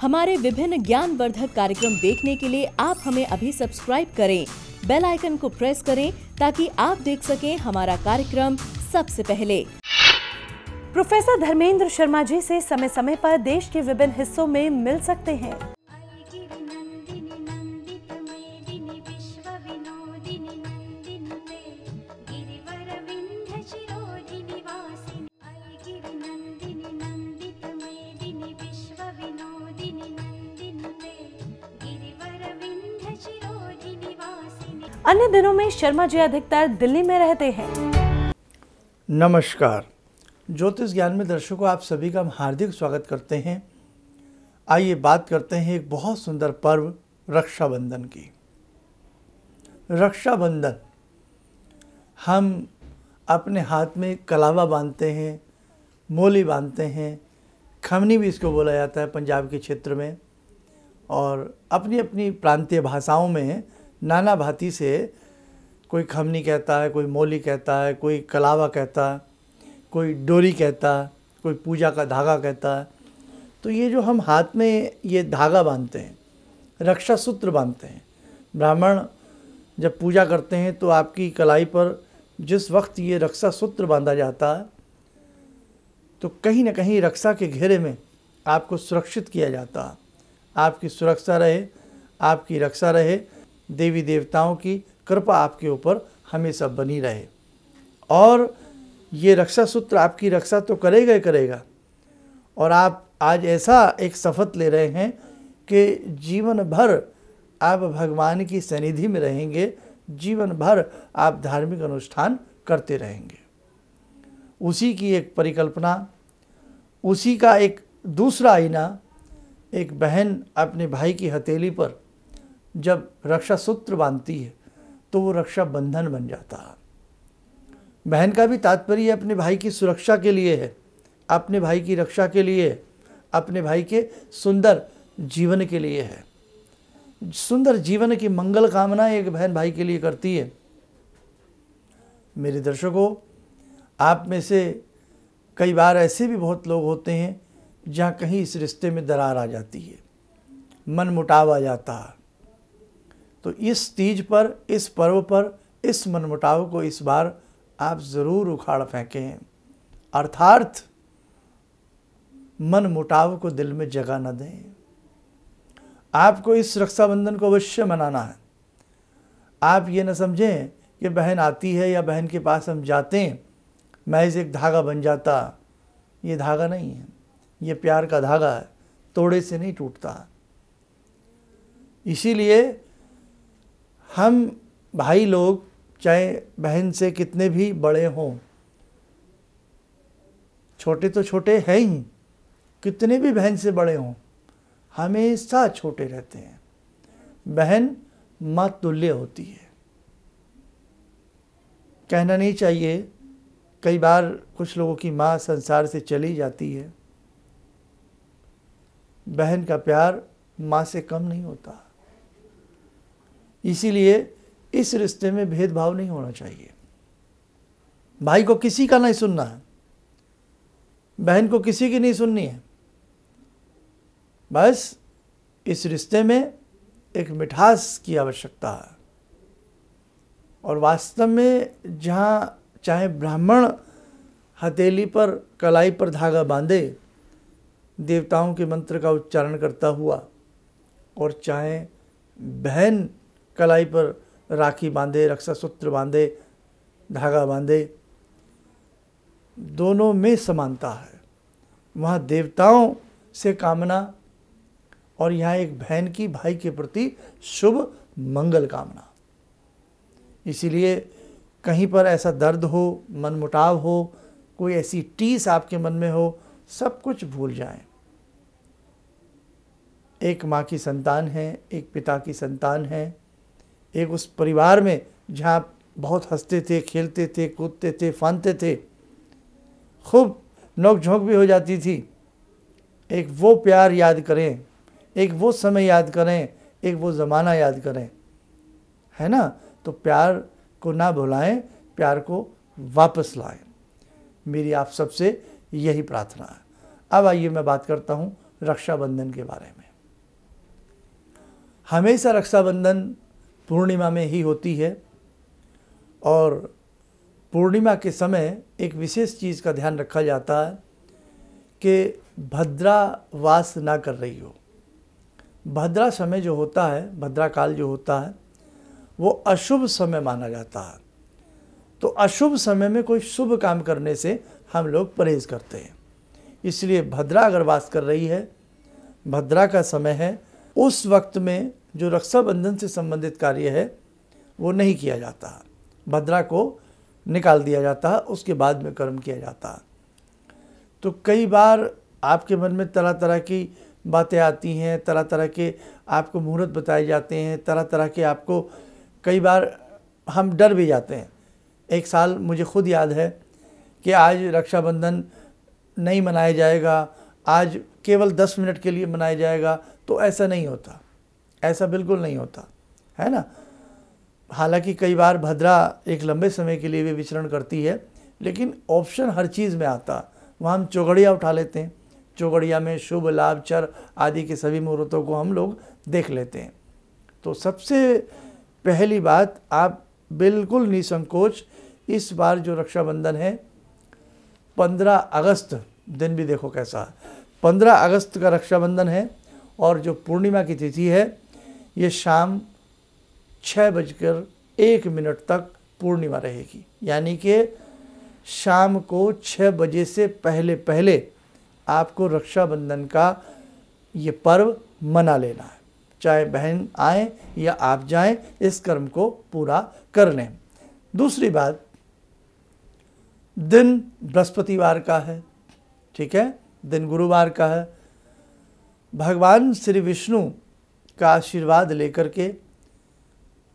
हमारे विभिन्न ज्ञानवर्धक कार्यक्रम देखने के लिए आप हमें अभी सब्सक्राइब करें बेल आइकन को प्रेस करें ताकि आप देख सकें हमारा कार्यक्रम सबसे पहले प्रोफेसर धर्मेंद्र शर्मा जी से समय समय पर देश के विभिन्न हिस्सों में मिल सकते हैं अन्य दिनों में शर्मा जी अधिकतर दिल्ली में रहते हैं नमस्कार ज्योतिष ज्ञान में दर्शकों आप सभी का हम हार्दिक स्वागत करते हैं आइए बात करते हैं एक बहुत सुंदर पर्व रक्षाबंधन की रक्षाबंधन हम अपने हाथ में कलावा बांधते हैं मोली बांधते हैं खमनी भी इसको बोला जाता है पंजाब के क्षेत्र में और अपनी अपनी प्रांतीय भाषाओं में नाना भाती से कोई खमनी कहता है कोई मोली कहता है कोई कलावा कहता है कोई डोरी कहता है कोई पूजा का धागा कहता है तो ये जो हम हाथ में ये धागा बांधते हैं रक्षा सूत्र बांधते हैं ब्राह्मण जब पूजा करते हैं तो आपकी कलाई पर जिस वक्त ये रक्षा सूत्र बांधा जाता है तो कहीं ना कहीं रक्षा के घेरे में आपको सुरक्षित किया जाता है आपकी सुरक्षा रहे आपकी रक्षा रहे देवी देवताओं की कृपा आपके ऊपर हमेशा बनी रहे और ये रक्षा सूत्र आपकी रक्षा तो करेगा ही करेगा और आप आज ऐसा एक शपथ ले रहे हैं कि जीवन भर आप भगवान की सनिधि में रहेंगे जीवन भर आप धार्मिक अनुष्ठान करते रहेंगे उसी की एक परिकल्पना उसी का एक दूसरा आईना एक बहन अपने भाई की हथेली पर जब रक्षा सूत्र बांधती है तो वो रक्षा बंधन बन जाता है बहन का भी तात्पर्य अपने भाई की सुरक्षा के लिए है अपने भाई की रक्षा के लिए अपने भाई के सुंदर जीवन के लिए है सुंदर जीवन की मंगल कामना एक बहन भाई के लिए करती है मेरे दर्शकों आप में से कई बार ऐसे भी बहुत लोग होते हैं जहाँ कहीं इस रिश्ते में दरार आ जाती है मन मुटाव आ जाता है तो इस तीज पर इस पर्व पर इस मनमुटाव को इस बार आप ज़रूर उखाड़ फेंकें अर्थार्थ मन मुटाव को दिल में जगह न दें आपको इस रक्षाबंधन को अवश्य मनाना है आप ये न समझें कि बहन आती है या बहन के पास हम जाते हैं महज एक धागा बन जाता ये धागा नहीं है ये प्यार का धागा है तोड़े से नहीं टूटता इसीलिए हम भाई लोग चाहे बहन से कितने भी बड़े हों छोटे तो छोटे हैं ही कितने भी बहन से बड़े हों हमेशा छोटे रहते हैं बहन माँ तुल्य होती है कहना नहीं चाहिए कई बार कुछ लोगों की माँ संसार से चली जाती है बहन का प्यार माँ से कम नहीं होता इसीलिए इस रिश्ते में भेदभाव नहीं होना चाहिए भाई को किसी का नहीं सुनना है बहन को किसी की नहीं सुननी है बस इस रिश्ते में एक मिठास की आवश्यकता है और वास्तव में जहाँ चाहे ब्राह्मण हथेली पर कलाई पर धागा बांधे देवताओं के मंत्र का उच्चारण करता हुआ और चाहे बहन कलाई पर राखी बांधे रक्षा सूत्र बांधे धागा बांधे दोनों में समानता है वहाँ देवताओं से कामना और यहाँ एक बहन की भाई के प्रति शुभ मंगल कामना इसीलिए कहीं पर ऐसा दर्द हो मनमुटाव हो कोई ऐसी टीस आपके मन में हो सब कुछ भूल जाएं। एक माँ की संतान है एक पिता की संतान है एक उस परिवार में जहाँ बहुत हंसते थे खेलते थे कूदते थे फानते थे खूब नोकझोंक भी हो जाती थी एक वो प्यार याद करें एक वो समय याद करें एक वो ज़माना याद करें है ना तो प्यार को ना भुलाएं प्यार को वापस लाएं मेरी आप सबसे यही प्रार्थना है अब आइए मैं बात करता हूँ रक्षाबंधन के बारे में हमेशा रक्षाबंधन पूर्णिमा में ही होती है और पूर्णिमा के समय एक विशेष चीज़ का ध्यान रखा जाता है कि भद्रा वास ना कर रही हो भद्रा समय जो होता है भद्रा काल जो होता है वो अशुभ समय माना जाता है तो अशुभ समय में कोई शुभ काम करने से हम लोग परहेज़ करते हैं इसलिए भद्रा अगर वास कर रही है भद्रा का समय है उस वक्त में जो रक्षाबंधन से संबंधित कार्य है वो नहीं किया जाता भद्रा को निकाल दिया जाता है उसके बाद में कर्म किया जाता है तो कई बार आपके मन में तरह तरह की बातें आती हैं तरह तरह के आपको मुहूर्त बताए जाते हैं तरह तरह के आपको कई बार हम डर भी जाते हैं एक साल मुझे खुद याद है कि आज रक्षाबंधन नहीं मनाया जाएगा आज केवल दस मिनट के लिए मनाया जाएगा तो ऐसा नहीं होता ऐसा बिल्कुल नहीं होता है ना हालांकि कई बार भद्रा एक लंबे समय के लिए भी विचरण करती है लेकिन ऑप्शन हर चीज़ में आता वहाँ हम चौगड़िया उठा लेते हैं चौगड़िया में शुभ लाभ चर आदि के सभी मुहूर्तों को हम लोग देख लेते हैं तो सबसे पहली बात आप बिल्कुल निसंकोच इस बार जो रक्षाबंधन है पंद्रह अगस्त दिन भी देखो कैसा पंद्रह अगस्त का रक्षाबंधन है और जो पूर्णिमा की तिथि है ये शाम छः बजकर एक मिनट तक पूर्णिमा रहेगी यानी कि शाम को छः बजे से पहले पहले आपको रक्षाबंधन का ये पर्व मना लेना है चाहे बहन आए या आप जाएं इस कर्म को पूरा कर लें दूसरी बात दिन बृहस्पतिवार का है ठीक है दिन गुरुवार का है भगवान श्री विष्णु का आशीर्वाद लेकर के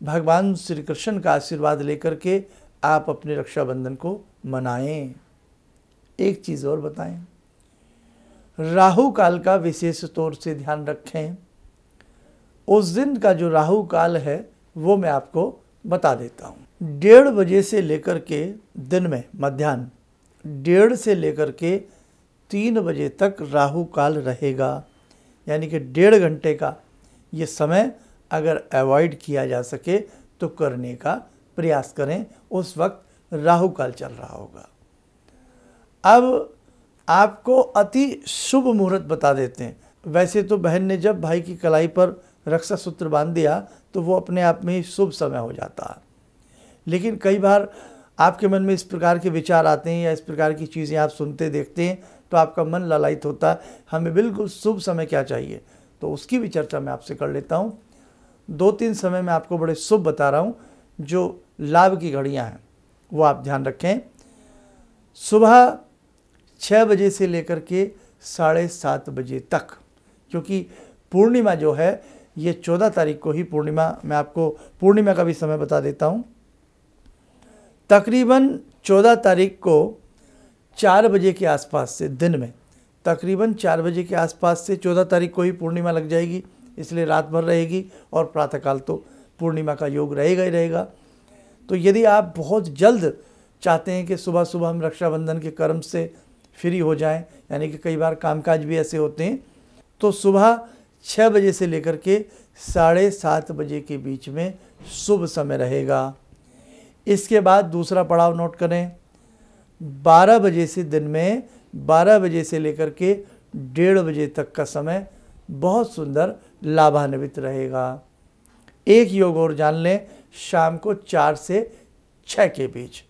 भगवान श्री कृष्ण का आशीर्वाद लेकर के आप अपने रक्षाबंधन को मनाएं एक चीज़ और बताएं राहु काल का विशेष तौर से ध्यान रखें उस दिन का जो राहु काल है वो मैं आपको बता देता हूँ डेढ़ बजे से लेकर के दिन में मध्यान्ह डेढ़ से लेकर के तीन बजे तक राहु काल रहेगा यानी कि डेढ़ घंटे का ये समय अगर अवॉइड किया जा सके तो करने का प्रयास करें उस वक्त राहु काल चल रहा होगा अब आपको अति शुभ मुहूर्त बता देते हैं वैसे तो बहन ने जब भाई की कलाई पर रक्षा सूत्र बांध दिया तो वो अपने आप में ही शुभ समय हो जाता है लेकिन कई बार आपके मन में इस प्रकार के विचार आते हैं या इस प्रकार की चीज़ें आप सुनते देखते हैं तो आपका मन ललायित होता है हमें बिल्कुल शुभ समय क्या चाहिए तो उसकी भी चर्चा मैं आपसे कर लेता हूँ दो तीन समय में आपको बड़े शुभ बता रहा हूँ जो लाभ की घड़ियाँ हैं वो आप ध्यान रखें सुबह छः बजे से लेकर के साढ़े सात बजे तक क्योंकि पूर्णिमा जो है ये चौदह तारीख को ही पूर्णिमा मैं आपको पूर्णिमा का भी समय बता देता हूँ तकरीबन चौदह तारीख को चार बजे के आसपास से दिन में तकरीबन चार बजे के आसपास से चौदह तारीख को ही पूर्णिमा लग जाएगी इसलिए रात भर रहेगी और प्रातःकाल तो पूर्णिमा का योग रहेगा ही रहेगा तो यदि आप बहुत जल्द चाहते हैं कि सुबह सुबह हम रक्षाबंधन के कर्म से फ्री हो जाएं यानी कि कई बार कामकाज भी ऐसे होते हैं तो सुबह छः बजे से लेकर के साढ़े सात बजे के बीच में शुभ समय रहेगा इसके बाद दूसरा पड़ाव नोट करें बारह बजे से दिन में बारह बजे से लेकर के डेढ़ बजे तक का समय बहुत सुंदर लाभान्वित रहेगा एक योग और जान लें शाम को चार से छः के बीच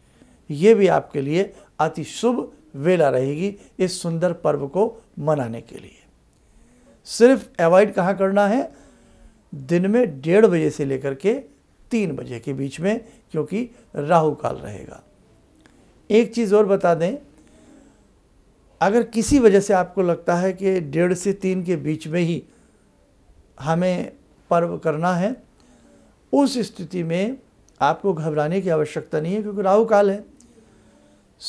ये भी आपके लिए अति शुभ वेला रहेगी इस सुंदर पर्व को मनाने के लिए सिर्फ अवॉइड कहाँ करना है दिन में डेढ़ बजे से लेकर के तीन बजे के बीच में क्योंकि राहु काल रहेगा एक चीज़ और बता दें अगर किसी वजह से आपको लगता है कि डेढ़ से तीन के बीच में ही हमें पर्व करना है उस स्थिति में आपको घबराने की आवश्यकता नहीं है क्योंकि राहु काल है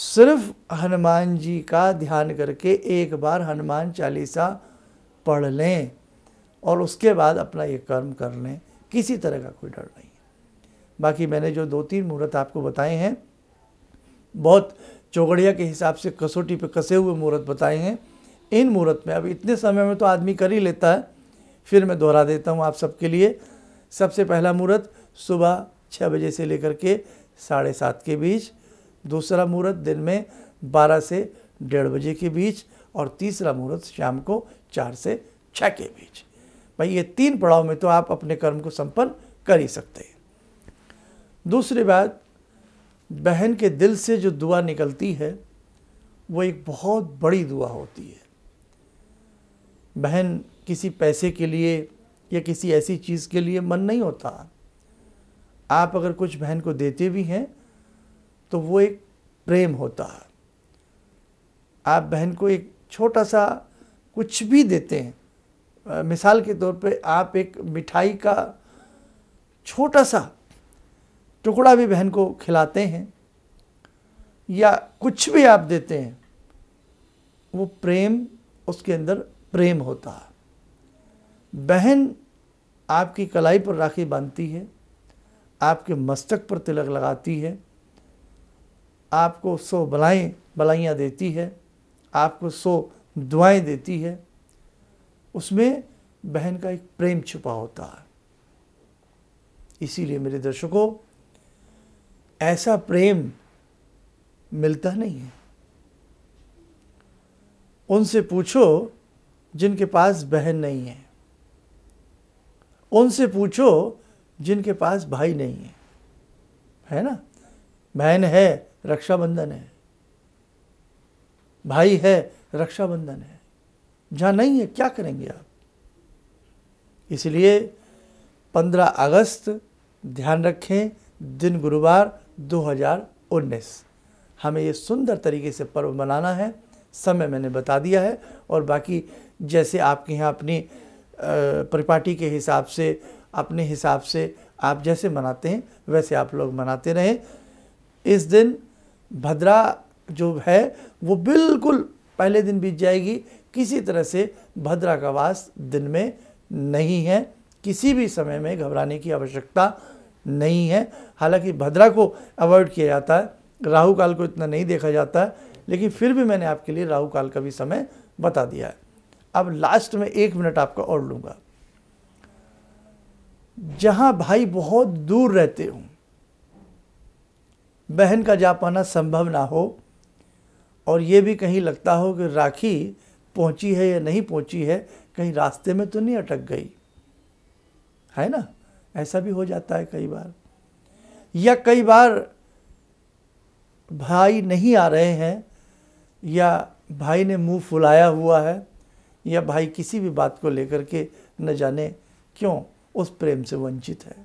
सिर्फ हनुमान जी का ध्यान करके एक बार हनुमान चालीसा पढ़ लें और उसके बाद अपना ये कर्म कर लें किसी तरह का कोई डर नहीं है बाकी मैंने जो दो तीन मुहूर्त आपको बताए हैं बहुत चौगड़िया के हिसाब से कसौटी पे कसे हुए मुहूर्त बताए हैं इन मुहूर्त में अब इतने समय में तो आदमी कर ही लेता है फिर मैं दोहरा देता हूँ आप सबके लिए सबसे पहला मुहूर्त सुबह छः बजे से लेकर के साढ़े सात के बीच दूसरा मुहूर्त दिन में बारह से डेढ़ बजे के बीच और तीसरा मुहूर्त शाम को चार से छः के बीच भाई ये तीन पड़ाव में तो आप अपने कर्म को संपन्न कर ही सकते हैं दूसरी बात बहन के दिल से जो दुआ निकलती है वो एक बहुत बड़ी दुआ होती है बहन किसी पैसे के लिए या किसी ऐसी चीज़ के लिए मन नहीं होता आप अगर कुछ बहन को देते भी हैं तो वो एक प्रेम होता है आप बहन को एक छोटा सा कुछ भी देते हैं मिसाल के तौर पे आप एक मिठाई का छोटा सा टुकड़ा भी बहन को खिलाते हैं या कुछ भी आप देते हैं वो प्रेम उसके अंदर प्रेम होता है बहन आपकी कलाई पर राखी बांधती है आपके मस्तक पर तिलक लगाती है आपको सो भलाएँ भलाइयाँ देती है आपको सो दुआएं देती है उसमें बहन का एक प्रेम छुपा होता है इसीलिए मेरे दर्शकों ऐसा प्रेम मिलता नहीं है उनसे पूछो जिनके पास बहन नहीं है उनसे पूछो जिनके पास भाई नहीं है है ना बहन है रक्षाबंधन है भाई है रक्षाबंधन है जहाँ नहीं है क्या करेंगे आप इसलिए 15 अगस्त ध्यान रखें दिन गुरुवार 2019 हमें ये सुंदर तरीके से पर्व मनाना है समय मैंने बता दिया है और बाकी जैसे आपके यहाँ अपनी परिपाटी के हिसाब से अपने हिसाब से आप जैसे मनाते हैं वैसे आप लोग मनाते रहें इस दिन भद्रा जो है वो बिल्कुल पहले दिन बीत जाएगी किसी तरह से भद्रा का वास दिन में नहीं है किसी भी समय में घबराने की आवश्यकता नहीं है हालांकि भद्रा को अवॉइड किया जाता है राहु काल को इतना नहीं देखा जाता है लेकिन फिर भी मैंने आपके लिए राहु काल का भी समय बता दिया है अब लास्ट में एक मिनट आपका और लूंगा जहां भाई बहुत दूर रहते हों बहन का जा पाना संभव ना हो और ये भी कहीं लगता हो कि राखी पहुंची है या नहीं पहुंची है कहीं रास्ते में तो नहीं अटक गई है ना ऐसा भी हो जाता है कई बार या कई बार भाई नहीं आ रहे हैं या भाई ने मुंह फुलाया हुआ है या भाई किसी भी बात को लेकर के न जाने क्यों उस प्रेम से वंचित है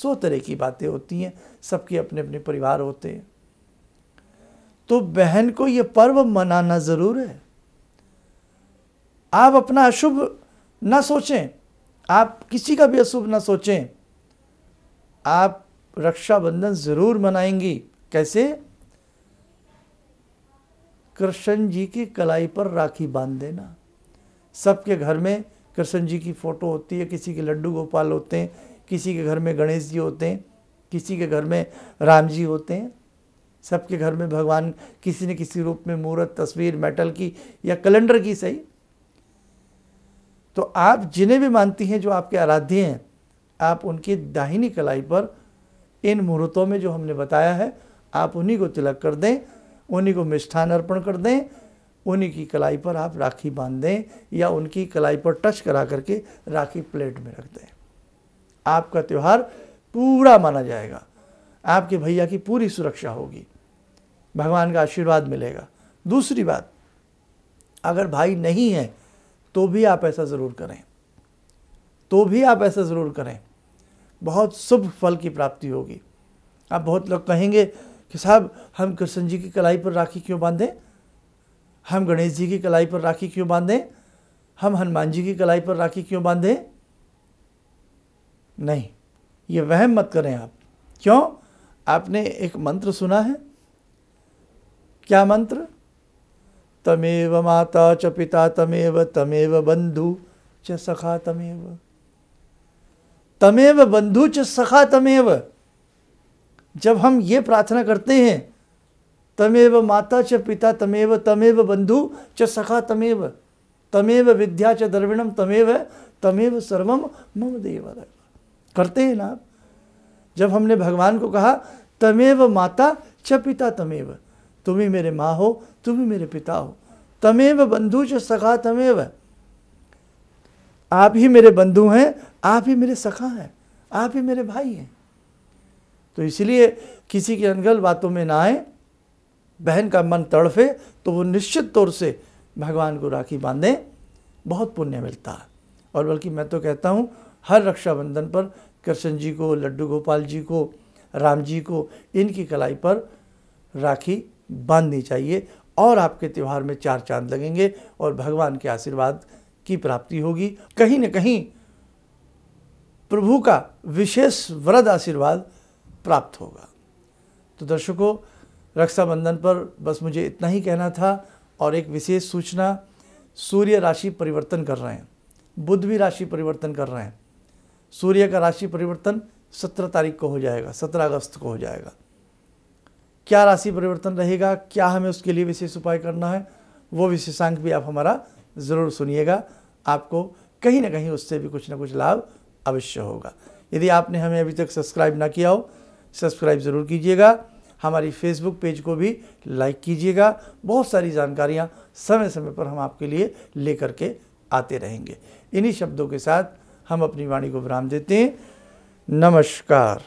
सौ तरह की बातें होती हैं सबके अपने अपने परिवार होते हैं तो बहन को ये पर्व मनाना ज़रूर है आप अपना अशुभ ना सोचें आप किसी का भी अशुभ ना सोचें आप रक्षाबंधन ज़रूर मनाएंगी कैसे कृष्ण जी की कलाई पर राखी बांध देना सबके घर में कृष्ण जी की फ़ोटो होती है किसी के लड्डू गोपाल होते हैं किसी के घर में गणेश जी होते हैं किसी के घर में राम जी होते हैं सबके घर में भगवान किसी न किसी रूप में मूर्त तस्वीर मेटल की या कैलेंडर की सही तो आप जिन्हें भी मानती हैं जो आपके आराध्य हैं आप उनकी दाहिनी कलाई पर इन मुहूर्तों में जो हमने बताया है आप उन्हीं को तिलक कर दें उन्हीं को मिष्ठान अर्पण कर दें उन्हीं की कलाई पर आप राखी बांध दें या उनकी कलाई पर टच करा करके राखी प्लेट में रख दें आपका त्यौहार पूरा माना जाएगा आपके भैया की पूरी सुरक्षा होगी भगवान का आशीर्वाद मिलेगा दूसरी बात अगर भाई नहीं है तो भी आप ऐसा ज़रूर करें तो भी आप ऐसा ज़रूर करें बहुत शुभ फल की प्राप्ति होगी आप बहुत लोग कहेंगे कि साहब हम कृष्ण जी की कलाई पर राखी क्यों बांधें हम गणेश जी की कलाई पर राखी क्यों बांधें हम हनुमान जी की कलाई पर राखी क्यों बांधें नहीं ये वहम मत करें आप क्यों आपने एक मंत्र सुना है क्या मंत्र तमेव माता च पिता तमेव तमेव बंधु च सखा तमेव तमेव बंधु च सखा तमेव जब हम ये प्रार्थना करते हैं तमेव माता च पिता तमेव तमेव बंधु च सखा तमेव तमेव विद्या च द्रविणम तमेव तमेव सर्वम मम देव करते हैं ना जब हमने भगवान को कहा तमेव माता च पिता तमेव तुम्हें मेरे माँ हो तुम्हें मेरे पिता हो तमेव बंधु च सखा तमेव आप ही मेरे बंधु हैं आप ही मेरे सखा हैं आप ही मेरे भाई हैं तो इसलिए किसी की अनगल बातों में ना आए बहन का मन तड़फे तो वो निश्चित तौर से भगवान को राखी बांधें बहुत पुण्य मिलता है और बल्कि मैं तो कहता हूँ हर रक्षाबंधन पर कृष्ण जी को लड्डू गोपाल जी को राम जी को इनकी कलाई पर राखी बांधनी चाहिए और आपके त्यौहार में चार चांद लगेंगे और भगवान के आशीर्वाद की प्राप्ति होगी कहीं न कहीं प्रभु का विशेष वरद आशीर्वाद प्राप्त होगा तो दर्शकों रक्षाबंधन पर बस मुझे इतना ही कहना था और एक विशेष सूचना सूर्य राशि परिवर्तन कर रहे हैं बुध भी राशि परिवर्तन कर रहे हैं सूर्य का राशि परिवर्तन सत्रह तारीख को हो जाएगा सत्रह अगस्त को हो जाएगा क्या राशि परिवर्तन रहेगा क्या हमें उसके लिए विशेष उपाय करना है वो विशेषांक भी आप हमारा ज़रूर सुनिएगा आपको कहीं ना कहीं उससे भी कुछ ना कुछ लाभ अवश्य होगा यदि आपने हमें अभी तक सब्सक्राइब ना किया हो सब्सक्राइब ज़रूर कीजिएगा हमारी फेसबुक पेज को भी लाइक कीजिएगा बहुत सारी जानकारियाँ समय समय पर हम आपके लिए लेकर के आते रहेंगे इन्हीं शब्दों के साथ हम अपनी वाणी को विराम देते हैं नमस्कार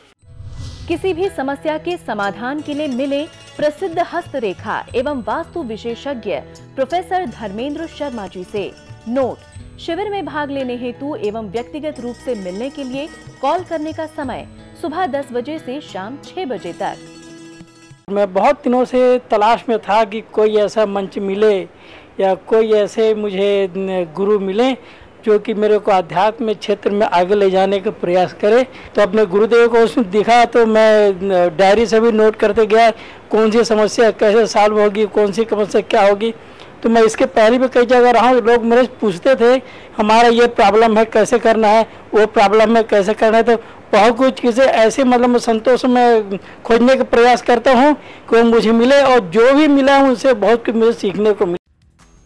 किसी भी समस्या के समाधान के लिए मिले प्रसिद्ध हस्तरेखा एवं वास्तु विशेषज्ञ प्रोफेसर धर्मेंद्र शर्मा जी से नोट शिविर में भाग लेने हेतु एवं व्यक्तिगत रूप से मिलने के लिए कॉल करने का समय सुबह दस बजे से शाम छह बजे तक मैं बहुत दिनों से तलाश में था कि कोई ऐसा मंच मिले या कोई ऐसे मुझे गुरु मिले जो कि मेरे को अध्यात्म क्षेत्र में आगे ले जाने का प्रयास करे तो अपने गुरुदेव को उसमें दिखा तो मैं डायरी से भी नोट करते गया कौन सी समस्या कैसे सॉल्व होगी कौन सी समस्या क्या होगी तो मैं इसके पहले भी कई जगह रहा हूँ लोग मेरे पूछते थे हमारा ये प्रॉब्लम है कैसे करना है वो प्रॉब्लम है कैसे करना है तो बहुत कुछ चीज़ें ऐसे मतलब संतोष में खोजने का प्रयास करता हूँ कि वो मुझे मिले और जो भी मिला उनसे बहुत कुछ मुझे सीखने को मिले